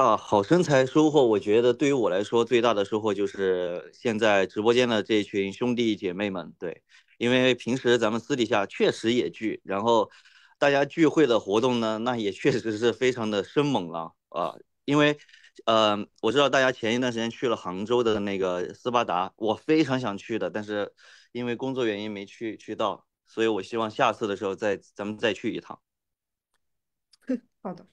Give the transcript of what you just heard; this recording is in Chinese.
啊，好身材收获，我觉得对于我来说最大的收获就是现在直播间的这群兄弟姐妹们，对，因为平时咱们私底下确实也聚，然后大家聚会的活动呢，那也确实是非常的生猛了啊，因为，呃，我知道大家前一段时间去了杭州的那个斯巴达，我非常想去的，但是因为工作原因没去去到，所以我希望下次的时候再咱们再去一趟。好的。